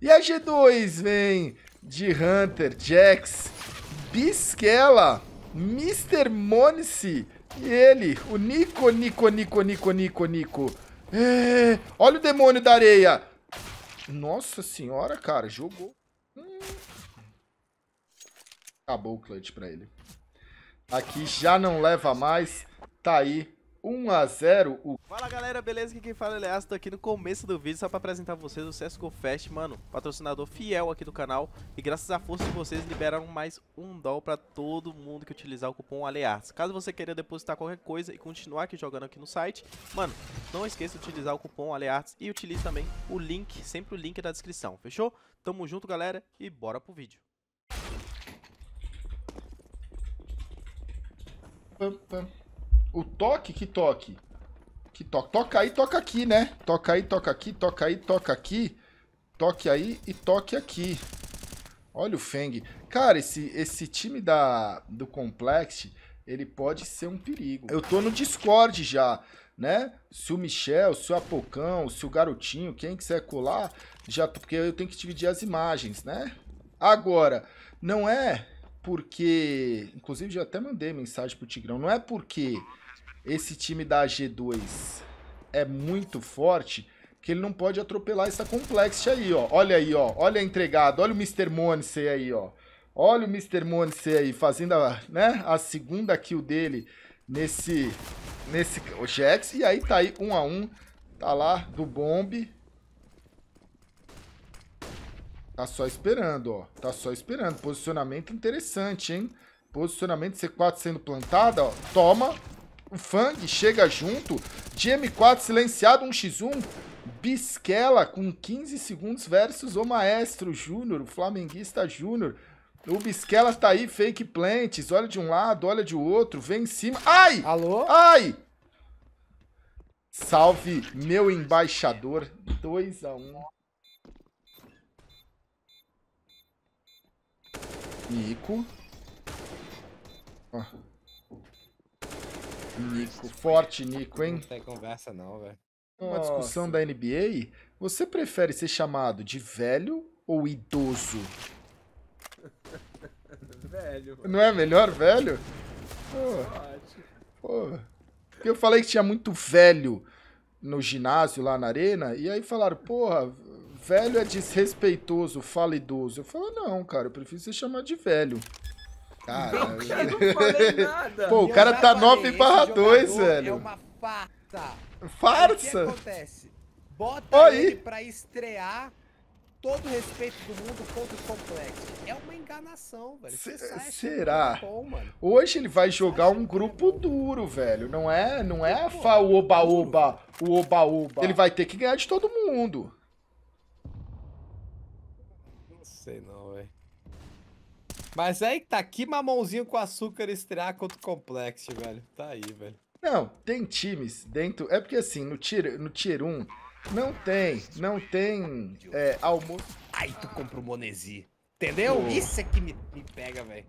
E a G2 vem de Hunter, Jax, Bisquela, Mr. Monice e ele, o Nico, Nico, Nico, Nico, Nico, Nico. É, olha o demônio da areia. Nossa senhora, cara, jogou. Hum. Acabou o clutch pra ele. Aqui já não leva mais. Tá aí 1 a 0 o... Fala galera, beleza? Aqui quem fala é Leaz, tô aqui no começo do vídeo só pra apresentar pra vocês o CSGO Fest, mano, patrocinador fiel aqui do canal e graças à força de vocês liberaram mais um dólar pra todo mundo que utilizar o cupom Aleaz. Caso você queira depositar qualquer coisa e continuar aqui jogando aqui no site, mano, não esqueça de utilizar o cupom Aleaz e utilize também o link, sempre o link da descrição, fechou? Tamo junto galera e bora pro vídeo. Pum, pum. O toque? Que toque? Que toque? Toca aí, toca aqui, né? Toca aí, toca aqui, toca aí, toca aqui. Toque aí e toque aqui. Olha o Feng. Cara, esse, esse time da, do Complex, ele pode ser um perigo. Eu tô no Discord já, né? Se o Michel, se o Apocão, se o Garotinho, quem quiser colar, já porque eu tenho que dividir as imagens, né? Agora, não é porque. Inclusive, já até mandei mensagem pro Tigrão. Não é porque esse time da G2 é muito forte que ele não pode atropelar essa Complexity aí, ó. Olha aí, ó. Olha a entregada. Olha o Mr. Monse aí, ó. Olha o Mr. Monse aí fazendo a, né, a segunda kill dele nesse nesse o Jax. E aí tá aí um a um. Tá lá do bombe. Tá só esperando, ó. Tá só esperando. Posicionamento interessante, hein? Posicionamento C4 sendo plantada, ó. Toma. O Fang chega junto. De M4 silenciado, 1x1. Bisquela com 15 segundos versus o Maestro Júnior, o Flamenguista Júnior. O Bisquela tá aí, fake plants. Olha de um lado, olha de outro. Vem em cima. Ai! Alô? Ai! Salve, meu embaixador. 2 a 1 um. Nico. Ó. Ah, Nico, forte Nico, hein? Não tem conversa não, velho. Uma discussão da NBA, você prefere ser chamado de velho ou idoso? velho. Não é melhor velho? Pô. Pô. eu falei que tinha muito velho no ginásio lá na arena, e aí falaram, porra, Velho é desrespeitoso, fala idoso. Eu falo, não, cara, eu prefiro você chamar de velho. Cara, não, eu não falei nada. Pô, o cara tá 9 barra 2, velho. É uma farsa. Farsa? O que acontece? Bota Oi. ele pra estrear todo o respeito do mundo contra o complexo. É uma enganação, velho. será? É bom, Hoje ele vai jogar um é grupo duro, velho. Não é, não é a fa, o oba-oba, o oba-oba. Ele vai ter que ganhar de todo mundo. sei não, velho. Mas aí é tá aqui mamãozinho com açúcar estrear contra o complexo, velho. Tá aí, velho. Não, tem times dentro. É porque assim, no tier, no tier 1, não tem, não tem é, almoço. Aí tu compra o Monesi. Entendeu? Oh. Isso é que me, me pega, velho.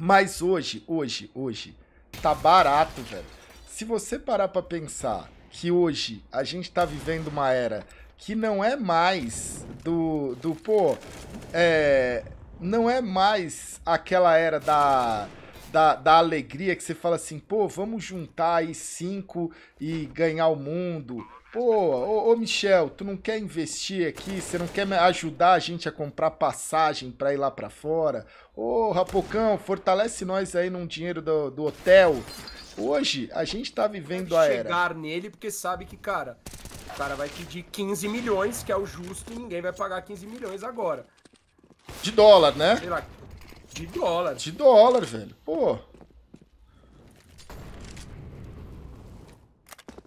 Mas hoje, hoje, hoje, tá barato, velho. Se você parar pra pensar que hoje a gente tá vivendo uma era que não é mais do, do pô, é, não é mais aquela era da da, da alegria que você fala assim, pô, vamos juntar aí cinco e ganhar o mundo. Pô, ô, ô Michel, tu não quer investir aqui? Você não quer ajudar a gente a comprar passagem para ir lá para fora? Ô, Rapocão, fortalece nós aí num dinheiro do, do hotel. Hoje a gente tá vivendo a era. Chegar nele porque sabe que, cara, o cara vai pedir 15 milhões, que é o justo, e ninguém vai pagar 15 milhões agora. De dólar, né? Sei lá, de dólar. De dólar, velho. Pô.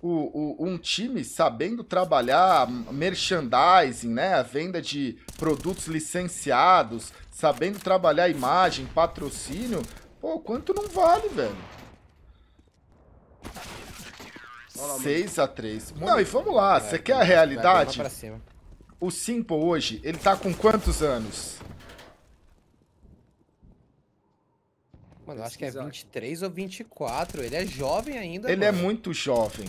O, o, um time sabendo trabalhar merchandising, né? A venda de produtos licenciados, sabendo trabalhar imagem, patrocínio. Pô, quanto não vale, velho? 6x3. Não, e vamos lá. Você é, quer a realidade? O Simple hoje, ele tá com quantos anos? Mano, eu acho que é 23 ou 24. Ele é jovem ainda. Ele é mano. é muito jovem.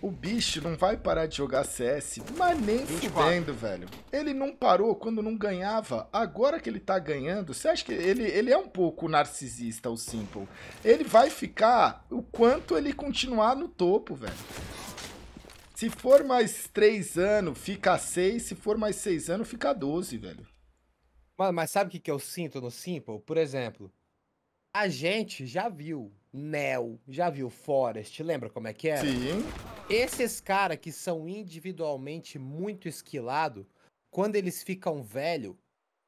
O bicho não vai parar de jogar CS, mas nem fudendo, velho. Ele não parou quando não ganhava. Agora que ele tá ganhando, você acha que ele, ele é um pouco narcisista, o Simple? Ele vai ficar o quanto ele continuar no topo, velho. Se for mais 3 anos, fica 6. Se for mais 6 anos, fica 12, velho. Mano, mas sabe o que, que eu sinto no Simple? Por exemplo, a gente já viu Neo, já viu Forest, lembra como é que era? Sim. Esses caras que são individualmente muito esquilado, quando eles ficam velho,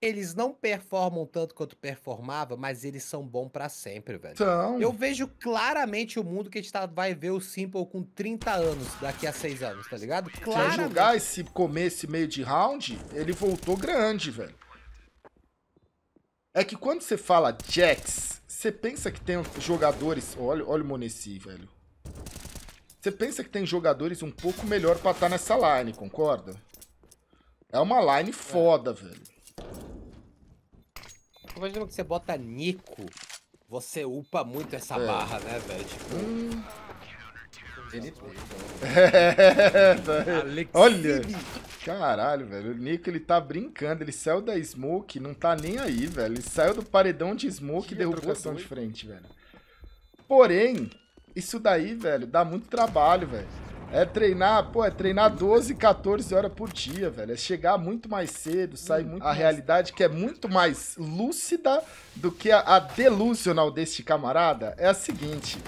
eles não performam tanto quanto performava, mas eles são bons para sempre, velho. Então... Eu vejo claramente o mundo que a gente tá, vai ver o Simple com 30 anos, daqui a 6 anos, tá ligado? Claro. Se jogar esse começo meio de round, ele voltou grande, velho. É que quando você fala Jax, você pensa que tem jogadores... Olha, olha o Monesi, velho. Você pensa que tem jogadores um pouco melhor pra estar tá nessa line, concorda? É uma line é. foda, é. velho. Imagina que você bota Nico, você upa muito essa é. barra, né, velho? Tipo... Hum. Ele... É, Olha! Caralho, velho. O Nico, ele tá brincando. Ele saiu da Smoke, não tá nem aí, velho. Ele saiu do paredão de Smoke que e derrubou a de frente, velho. Porém, isso daí, velho, dá muito trabalho, velho. É treinar, pô, é treinar 12, 14 horas por dia, velho. É chegar muito mais cedo, sair hum, muito. A mais... realidade que é muito mais lúcida do que a, a delusional deste camarada é a seguinte.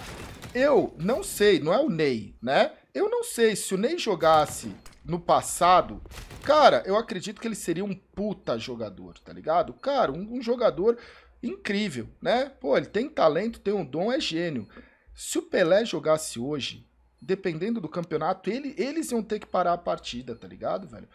Eu não sei, não é o Ney, né? Eu não sei se o Ney jogasse no passado, cara, eu acredito que ele seria um puta jogador, tá ligado? Cara, um, um jogador incrível, né? Pô, ele tem talento, tem um dom, é gênio. Se o Pelé jogasse hoje, dependendo do campeonato, ele, eles iam ter que parar a partida, tá ligado, velho?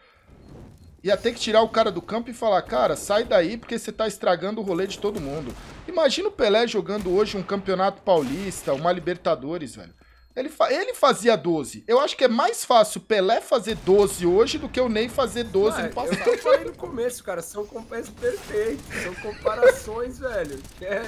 Ia ter que tirar o cara do campo e falar, cara, sai daí porque você tá estragando o rolê de todo mundo. Imagina o Pelé jogando hoje um campeonato paulista, uma Libertadores, velho. Ele, fa ele fazia 12. Eu acho que é mais fácil o Pelé fazer 12 hoje do que o Ney fazer 12 Ué, no é, passado. Eu falei no começo, cara, são compares é perfeitos, são comparações, velho. É,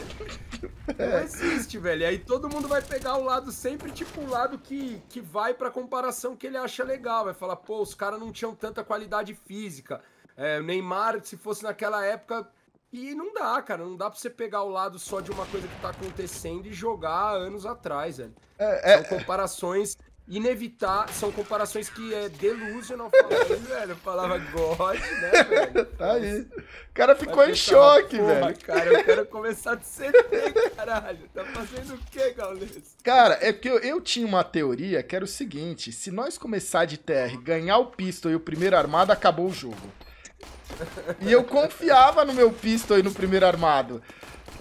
não é. existe, velho. E aí todo mundo vai pegar o lado, sempre tipo o lado que, que vai pra comparação que ele acha legal. Vai falar, pô, os caras não tinham tanta qualidade física. É, o Neymar, se fosse naquela época, e não dá, cara. Não dá pra você pegar o lado só de uma coisa que tá acontecendo e jogar anos atrás, velho. É, é, São é. comparações inevitáveis. São comparações que é não falei, velho. falava God, né, velho? Tá aí. O cara ficou Mas em choque, tava, velho. Cara, eu quero começar de CT, caralho. Tá fazendo o quê, Gaules? Cara, é que eu, eu, tinha uma teoria que era o seguinte: se nós começar de TR, ganhar o pistol e o primeiro armado, acabou o jogo. E eu confiava no meu pistol aí no primeiro armado.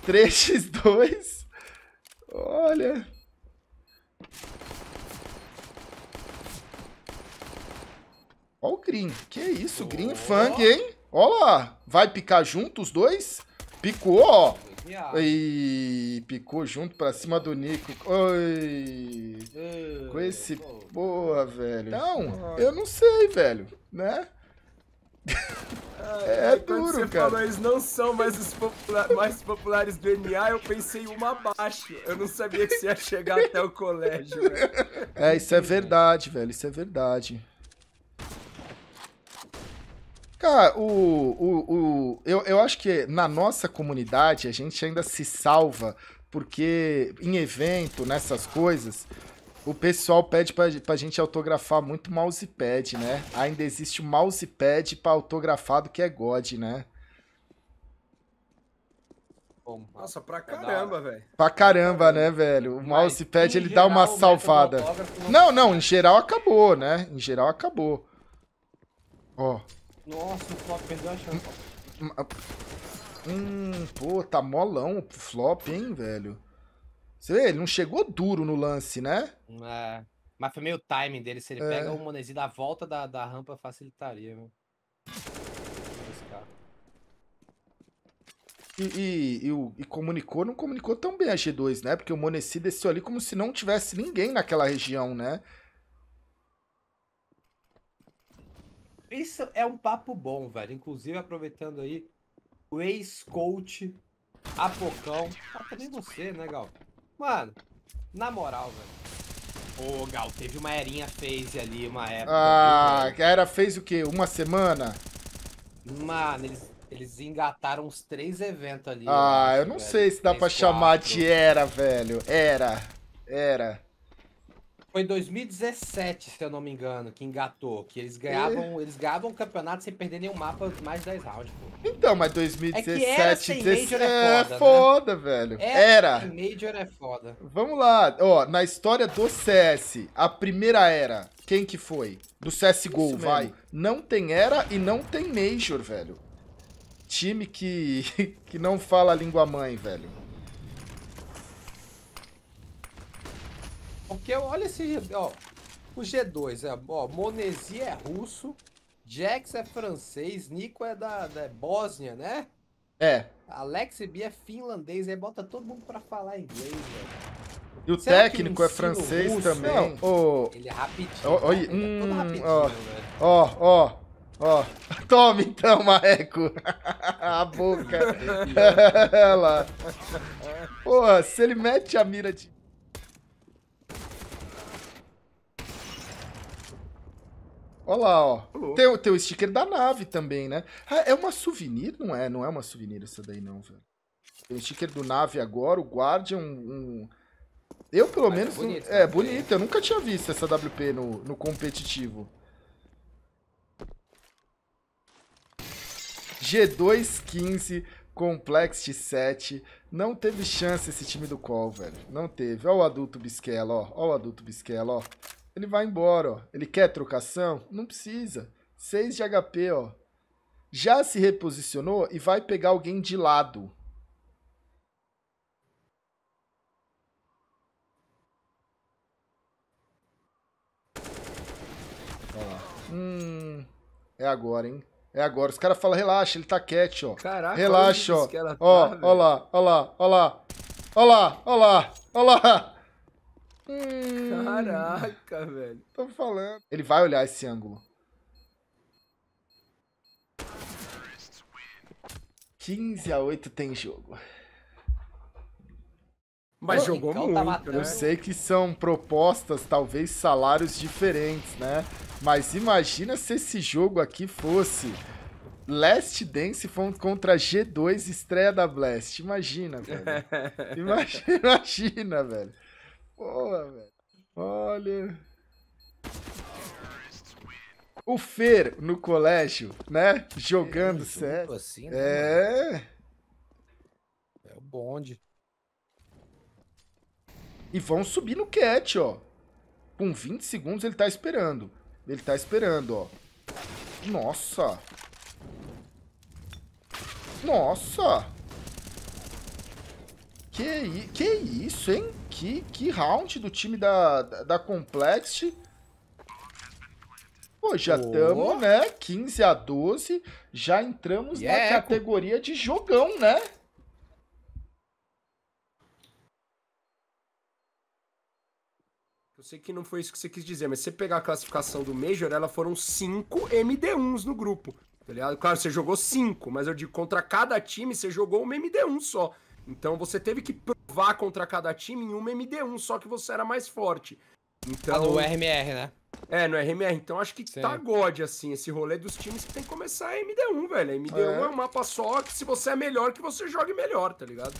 3x2. Olha. Ó o Green. Que isso, Green oh. Fang, hein? Ó lá. Vai picar junto os dois? Picou, ó. E picou junto pra cima do Nico. Oi. Com esse... Boa, velho. Então, eu não sei, velho. Né? É, é duro, você cara. Falou, eles não são mais os popula mais populares do NA, eu pensei uma abaixo. Eu não sabia que você ia chegar até o colégio, velho. É, isso é verdade, velho. Isso é verdade. Cara, o, o, o, eu, eu acho que na nossa comunidade a gente ainda se salva, porque em evento, nessas coisas, o pessoal pede pra, pra gente autografar muito mousepad, né? Ainda existe o mousepad pra autografado que é God, né? Nossa, pra é caramba, velho. Pra caramba, né, velho? O mousepad, ele geral, dá uma salvada. Não, não, em geral acabou, né? Em geral acabou. Ó. Nossa, o flop perdeu a chance. Hum, hum, hum pô, tá molão o flop, hein, velho? Você vê, ele não chegou duro no lance, né? É, mas foi meio timing dele. Se ele é. pega o Monesi da volta da, da rampa, facilitaria, viu? E, e, e, o, e, comunicou, não comunicou tão bem a G2, né? Porque o Monesi desceu ali como se não tivesse ninguém naquela região, né? Isso é um papo bom, velho. Inclusive, aproveitando aí, o ex-coach Apocão. Ah, também você, né, Gal? Mano, na moral, velho. Ô, Gal, teve uma erinha phase ali, uma época. Ah, a era fez o quê? Uma semana? Mano, eles, eles engataram uns três eventos ali. Ah, eu, acho, eu não velho. sei se dá três, pra chamar de era, velho. Era. Era. Foi 2017, se eu não me engano, que engatou. Que eles ganhavam, é. eles ganhavam o campeonato sem perder nenhum mapa mais de 10 rounds, pô. Então, mas 2017... É era sem Major é foda, é foda né? velho. Era. era. Major é foda. Vamos lá. Ó, na história do CS, a primeira era, quem que foi? Do CSGO, vai. Não tem era e não tem Major, velho. Time que, que não fala a língua mãe, velho. Porque olha esse G2, ó. O G2 é, ó, Monesi é russo, Jax é francês, Nico é da, da é Bósnia, né? É. Alex B é finlandês, aí bota todo mundo pra falar inglês, velho. E o Será técnico é francês russo, também. Oh. Ele é rapidinho. Oh, oh, hum, é todo rapidinho, Ó, né, ó, ó. Tome então, Marreco. a boca. É olha lá. Porra, se ele mete a mira de Olha lá, ó. Tem, tem o sticker da nave também, né? Ah, é uma souvenir? Não é, não é uma souvenir essa daí, não, velho. Tem o sticker do nave agora, o Guardian, um... Eu, pelo Mas é menos... É bonito, é, né? bonito. Eu nunca tinha visto essa WP no, no competitivo. G2-15, Complexity 7. Não teve chance esse time do Call, velho. Não teve. Ó o adulto Bisquela, ó. Ó o adulto Bisquela, ó. Ele vai embora, ó. Ele quer trocação? Não precisa. 6 de HP, ó. Já se reposicionou e vai pegar alguém de lado. Ó lá. Hum, é agora, hein? É agora. Os caras falam, relaxa, ele tá quieto, ó. Caraca, relaxa, ó. Tá, ó, ó lá, ó lá, ó lá. Ó lá, ó lá, ó lá. Hum. Caraca, velho. Tô falando. Ele vai olhar esse ângulo. Quinze a oito tem jogo. Mas jogou tá muito, né? Eu sei que são propostas, talvez salários diferentes, né? Mas imagina se esse jogo aqui fosse Last Dance contra G2 estreia da Blast. Imagina, velho. Imagina, imagina velho. Porra, velho. Olha. O Fer no colégio, né? Jogando é, Assim, né, é. Mano? É o bonde. E vão subir no cat, ó. Com 20 segundos ele tá esperando. Ele tá esperando, ó. Nossa. Nossa. Que, que isso, hein? que, que round do time da, da, da Complexity. Pô, já estamos, oh. né? 15 a 12. Já entramos yeah. na é, categoria de jogão, né? Eu sei que não foi isso que você quis dizer, mas se você pegar a classificação do Major, ela foram 5 MD1s no grupo. Tá ligado? Claro, você jogou 5, mas eu digo, contra cada time você jogou uma MD1 só. Então você teve que vá contra cada time em uma MD1, só que você era mais forte. Então, ah, no RMR, né? É, no RMR. Então acho que tá Sim. tá God, assim, esse rolê dos times que tem que começar a MD1, velho. A MD1 é. é um mapa só que se você é melhor, que você jogue melhor, tá ligado?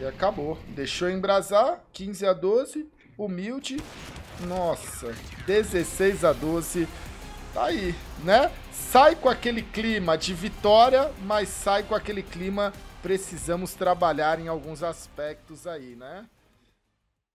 E acabou. Deixou embrasar, 15 a 12, humilde. Nossa, 16 a 12. Tá aí, né? Sai com aquele clima de vitória, mas sai com aquele clima precisamos trabalhar em alguns aspectos aí, né?